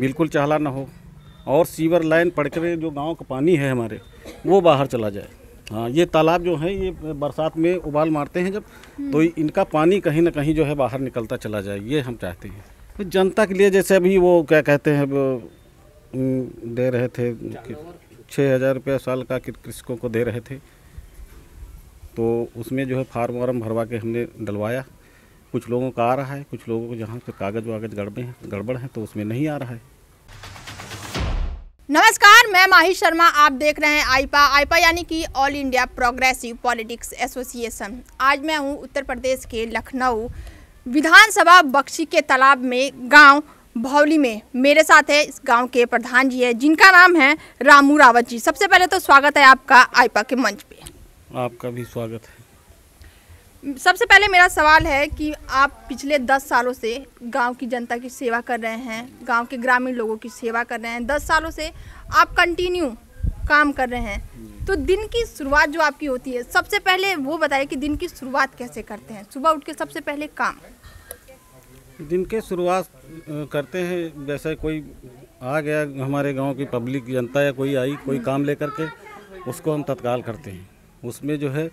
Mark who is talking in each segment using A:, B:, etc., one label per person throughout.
A: बिल्कुल चाहला ना हो और सीवर लाइन पड़ कर जो गाँव का पानी है हमारे वो बाहर चला जाए हाँ ये तालाब जो है ये बरसात में उबाल मारते हैं जब हम्म। तो इनका पानी कहीं ना कहीं जो है बाहर निकलता चला जाए ये हम चाहते हैं तो जनता के लिए जैसे अभी वो क्या कहते हैं दे रहे थे छः हज़ार रुपया साल का कृषकों को दे रहे थे तो उसमें जो है फार्म वार्म भरवा के हमने डलवाया कुछ लोगों का आ रहा है कुछ लोगों को जहाँ पे कागज़ वागज़ गड़बड़ हैं गड़बड़ हैं तो उसमें नहीं आ रहा है
B: नमस्कार मैं माही शर्मा आप देख रहे हैं आईपा आईपा यानी कि all India progressive politics association आज मैं हूं उत्तर प्रदेश के लखनऊ विधानसभा बख्शी के तालाब में गांव भौली में मेरे साथ है इस गांव के प्रधान जी है जिनका नाम है रामू रावत जी सबसे पहले तो स्वागत है आपका आईपा के मंच पे
A: आपका भी स्वागत है
B: सबसे पहले मेरा सवाल है कि आप पिछले दस सालों से गांव की जनता की सेवा कर रहे हैं गांव के ग्रामीण लोगों की सेवा कर रहे हैं दस सालों से आप कंटिन्यू काम कर रहे हैं तो दिन की शुरुआत जो आपकी होती है सबसे पहले वो बताइए कि दिन की शुरुआत कैसे करते हैं सुबह उठ के सबसे पहले काम
A: दिन के शुरुआत करते हैं जैसे कोई आ गया हमारे गांव की पब्लिक जनता या कोई आई कोई काम लेकर के उसको हम तत्काल करते हैं उसमें जो है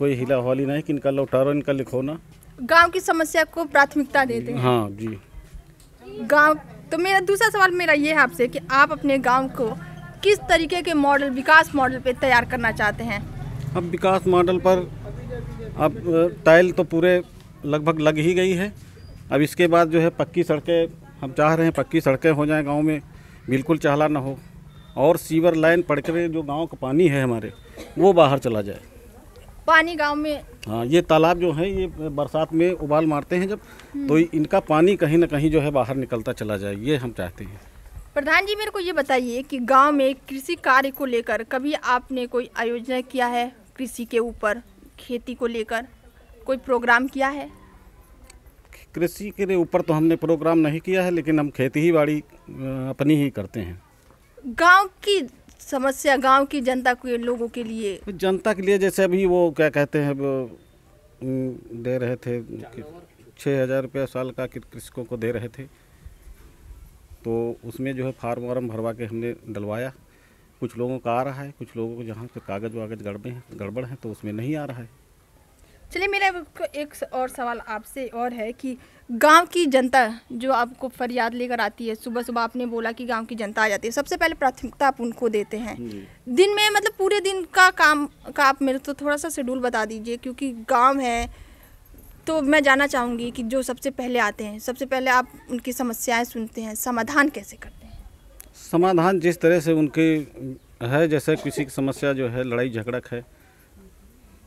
A: कोई हिला हवाली नहीं कि इनका लौटारो इनका लिखोना
B: गांव की समस्या को प्राथमिकता देते हैं हाँ जी गांव तो मेरा दूसरा सवाल मेरा ये है आपसे कि आप अपने गांव को किस तरीके के मॉडल विकास मॉडल पे तैयार करना चाहते हैं
A: अब विकास मॉडल पर अब टाइल तो पूरे लगभग लग ही गई है अब इसके बाद जो है पक्की सड़कें हम चाह रहे हैं पक्की सड़कें हो जाएं गांव में बिल्कुल चहला ना हो और सीवर लाइन पड़ कर जो गाँव का पानी है हमारे वो बाहर चला जाए
B: पानी गांव में
A: हाँ ये तालाब जो है ये बरसात में उबाल मारते हैं जब हम्म। तो इनका पानी कहीं ना कहीं जो है बाहर निकलता चला जाए ये हम चाहते हैं
B: प्रधान जी मेरे को ये बताइए कि गांव में कृषि कार्य को लेकर कभी आपने कोई आयोजन किया है कृषि के ऊपर खेती को लेकर कोई प्रोग्राम किया है
A: कृषि के ऊपर तो हमने प्रोग्राम नहीं किया है लेकिन हम खेती ही बाड़ी अपनी ही करते हैं
B: गांव की समस्या गांव की जनता के लोगों के
A: लिए जनता के लिए जैसे अभी वो क्या कहते हैं दे रहे थे छः हज़ार रुपया साल का कृषकों को दे रहे थे तो उसमें जो है फार्म वार्म भरवा के हमने डलवाया कुछ लोगों का आ रहा है कुछ लोगों को जहाँ पे कागज़ वागज़ गड़बड़ हैं गड़बड़ हैं तो उसमें नहीं आ रहा है
B: चलिए मेरा एक और सवाल आपसे और है कि गांव की जनता जो आपको फरियाद लेकर आती है सुबह सुबह आपने बोला कि गांव की जनता आ जाती है सबसे पहले प्राथमिकता आप उनको देते हैं दिन में मतलब पूरे दिन का काम का आप मेरे तो थोड़ा सा शेड्यूल बता दीजिए क्योंकि गांव है तो मैं जानना चाहूँगी कि जो सबसे पहले आते हैं सबसे पहले आप उनकी समस्याएँ सुनते हैं समाधान कैसे करते हैं
A: समाधान जिस तरह से उनकी है जैसे किसी की समस्या जो है लड़ाई झगड़क है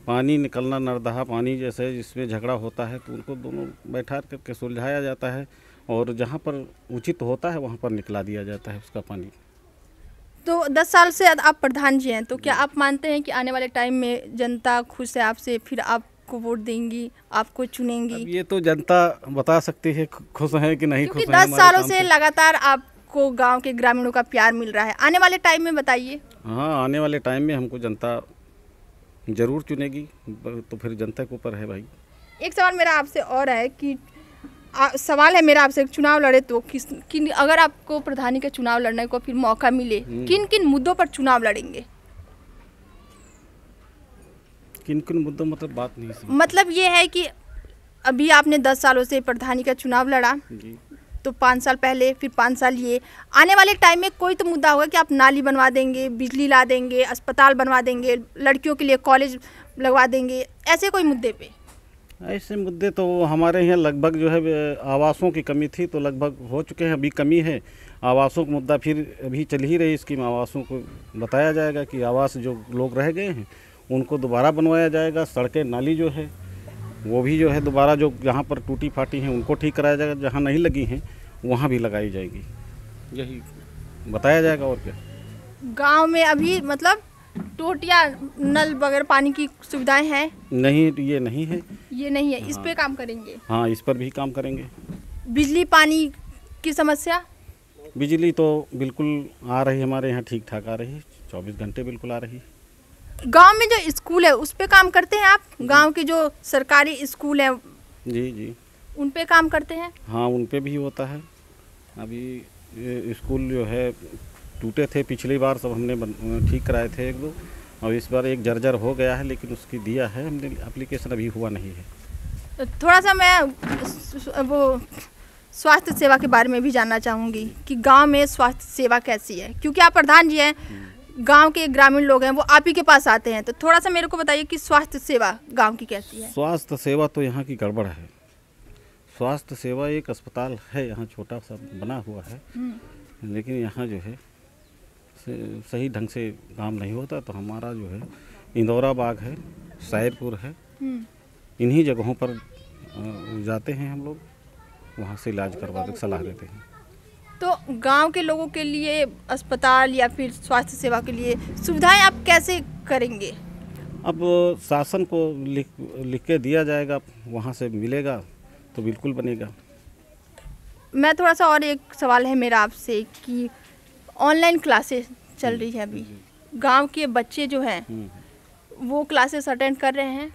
A: पानी निकलना नरदहा पानी जैसे जिसमें झगड़ा होता है तो उनको दोनों बैठा करके सुलझाया जाता है और जहाँ पर उचित होता है वहाँ पर निकला दिया जाता है उसका पानी
B: तो दस साल से आप प्रधान जी हैं तो क्या आप मानते हैं कि आने वाले टाइम में जनता खुश है आपसे फिर आपको वोट देंगी आपको
A: चुनेंगी ये तो जनता बता सकती है खुश है कि नहीं खुश दस सालों से
B: लगातार आपको गांव के ग्रामीणों का प्यार मिल रहा है आने वाले टाइम में बताइए
A: हाँ आने वाले टाइम में हमको जनता जरूर चुनेगी तो फिर जनता के ऊपर है भाई
B: एक सवाल मेरा आपसे और है कि आ, सवाल है मेरा आपसे चुनाव लड़े तो किस किन अगर आपको प्रधानी का चुनाव लड़ने को फिर मौका मिले हम्म। किन किन मुद्दों पर चुनाव लड़ेंगे
A: किन किन मुद्दों मतलब बात नहीं
B: मतलब ये है कि अभी आपने दस सालों से प्रधानी का चुनाव लड़ा तो पाँच साल पहले फिर पाँच साल ये आने वाले टाइम में कोई तो मुद्दा होगा कि आप नाली बनवा देंगे बिजली ला देंगे अस्पताल बनवा देंगे लड़कियों के लिए कॉलेज लगवा देंगे ऐसे कोई मुद्दे पे
A: ऐसे मुद्दे तो हमारे यहाँ लगभग जो है आवासों की कमी थी तो लगभग हो चुके हैं अभी कमी है आवासों का मुद्दा फिर अभी चल ही रही स्कीम आवासों को बताया जाएगा कि आवास जो लोग रह गए हैं उनको दोबारा बनवाया जाएगा सड़कें नाली जो है वो भी जो है दोबारा जो जहाँ पर टूटी फाटी हैं उनको ठीक कराया जाएगा जहाँ नहीं लगी हैं वहाँ भी लगाई जाएगी यही बताया जाएगा और क्या
B: गांव में अभी मतलब टोटिया नल वगैरह पानी की सुविधाएं हैं
A: नहीं ये नहीं है
B: ये नहीं है हाँ, इस पे हाँ। काम करेंगे
A: हाँ इस पर भी काम करेंगे
B: बिजली पानी की समस्या
A: बिजली तो बिल्कुल आ रही हमारे यहाँ ठीक ठाक आ रही है चौबीस घंटे बिल्कुल आ रही है
B: गांव में जो स्कूल है उस पर काम करते हैं आप गांव के जो सरकारी स्कूल है जी जी उन पे काम करते हैं
A: हाँ उन पे भी होता है अभी स्कूल जो है टूटे थे पिछली बार सब हमने ठीक कराए थे एक दो और इस बार एक जर्जर हो गया है लेकिन उसकी दिया है हमने अप्लीकेशन अभी हुआ नहीं है
B: तो थोड़ा सा मैं वो स्वास्थ्य सेवा के बारे में भी जानना चाहूँगी कि गांव में स्वास्थ्य सेवा कैसी है क्योंकि आप प्रधान जी हैं हम्म। गांव के ग्रामीण लोग हैं वो आप ही के पास आते हैं तो थोड़ा सा मेरे को बताइए कि स्वास्थ्य सेवा गांव की कैसी है
A: स्वास्थ्य सेवा तो यहाँ की गड़बड़ है स्वास्थ्य सेवा एक अस्पताल है यहाँ छोटा सा बना हुआ है हम्म। लेकिन यहाँ जो है सही ढंग से काम नहीं होता तो हमारा जो है इंदौरा बाग है सायरपुर है हम्म। इन्हीं जगहों पर जाते हैं हम लोग वहाँ से इलाज करवा कर सलाह देते हैं
B: तो गांव के लोगों के लिए अस्पताल या फिर स्वास्थ्य सेवा के लिए सुविधाएं आप कैसे करेंगे
A: अब शासन को लिख लिख के दिया जाएगा वहाँ से मिलेगा तो बिल्कुल बनेगा
B: मैं थोड़ा सा और एक सवाल है मेरा आपसे कि ऑनलाइन क्लासेस चल रही है अभी गांव के बच्चे जो हैं
A: हम्म।
B: वो क्लासेस अटेंड कर रहे हैं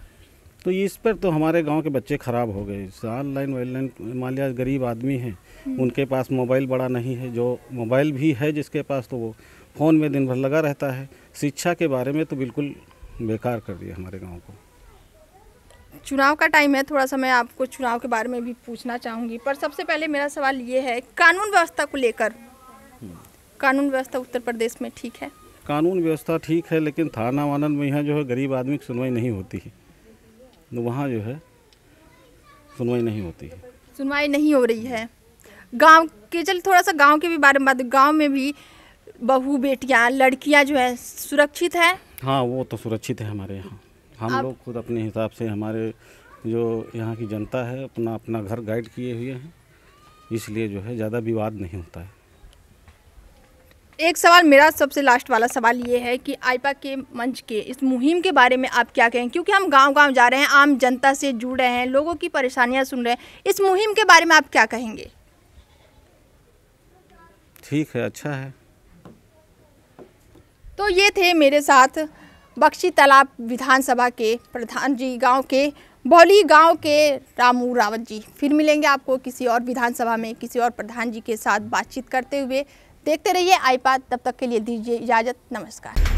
A: तो इस पर तो हमारे गांव के बच्चे ख़राब हो गए ऑनलाइन वाइनलाइन मान लिया गरीब आदमी हैं हम्म। उनके पास मोबाइल बड़ा नहीं है जो मोबाइल भी है जिसके पास तो वो फ़ोन में दिन भर लगा रहता है शिक्षा के बारे में तो बिल्कुल बेकार कर दिया हमारे गाँव को
B: चुनाव का टाइम है थोड़ा सा मैं आपको चुनाव के बारे में भी पूछना चाहूँगी पर सबसे पहले मेरा सवाल ये है कानून व्यवस्था को लेकर हम्म। कानून व्यवस्था उत्तर प्रदेश में ठीक है
A: कानून व्यवस्था ठीक है लेकिन थाना वानन में यहाँ जो है गरीब आदमी की सुनवाई नहीं होती है वहाँ जो है सुनवाई नहीं होती है
B: सुनवाई नहीं हो रही है गांव के चल थोड़ा सा गांव के भी बारे में बात गांव में भी बहू बेटियां लड़कियां जो है सुरक्षित है
A: हाँ वो तो सुरक्षित है हमारे यहाँ हम लोग खुद अपने हिसाब से हमारे जो यहाँ की जनता है अपना अपना घर गाइड किए हुए हैं इसलिए जो है ज़्यादा विवाद नहीं होता है
B: एक सवाल मेरा सबसे लास्ट वाला सवाल ये है कि आईपा के मंच के इस मुहिम के बारे में आप क्या कहें क्योंकि हम गांव गांव जा रहे हैं आम जनता से जुड़ रहे हैं लोगों की परेशानियां सुन रहे हैं इस मुहिम के बारे में आप क्या कहेंगे
A: ठीक है अच्छा है
B: तो ये थे मेरे साथ बख्शी तालाब विधानसभा के प्रधान जी गांव के बौली गांव के रामू रावत जी फिर मिलेंगे आपको किसी और विधानसभा में किसी और प्रधान जी के साथ बातचीत करते हुए देखते रहिए आईपात तब तक के लिए दीजिए इजाज़त नमस्कार